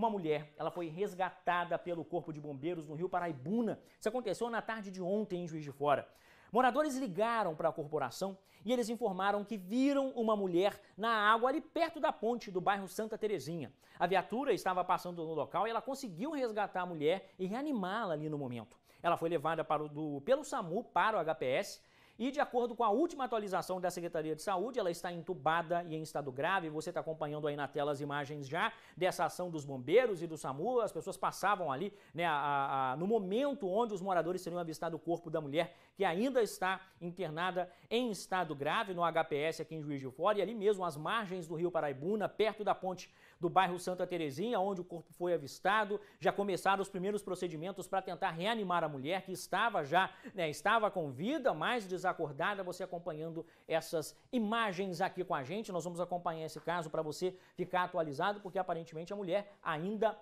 Uma mulher, ela foi resgatada pelo Corpo de Bombeiros no Rio Paraibuna. Isso aconteceu na tarde de ontem em Juiz de Fora. Moradores ligaram para a corporação e eles informaram que viram uma mulher na água ali perto da ponte do bairro Santa Terezinha. A viatura estava passando no local e ela conseguiu resgatar a mulher e reanimá-la ali no momento. Ela foi levada para o, do, pelo SAMU para o HPS e de acordo com a última atualização da Secretaria de Saúde, ela está entubada e em estado grave. Você está acompanhando aí na tela as imagens já dessa ação dos bombeiros e do SAMU. As pessoas passavam ali né, a, a, no momento onde os moradores teriam avistado o corpo da mulher que ainda está internada em estado grave no HPS aqui em Juiz de Fora e ali mesmo às margens do Rio Paraibuna, perto da ponte do bairro Santa Terezinha, onde o corpo foi avistado. Já começaram os primeiros procedimentos para tentar reanimar a mulher que estava já, né, estava com vida, mas des Acordada, você acompanhando essas imagens aqui com a gente. Nós vamos acompanhar esse caso para você ficar atualizado, porque aparentemente a mulher ainda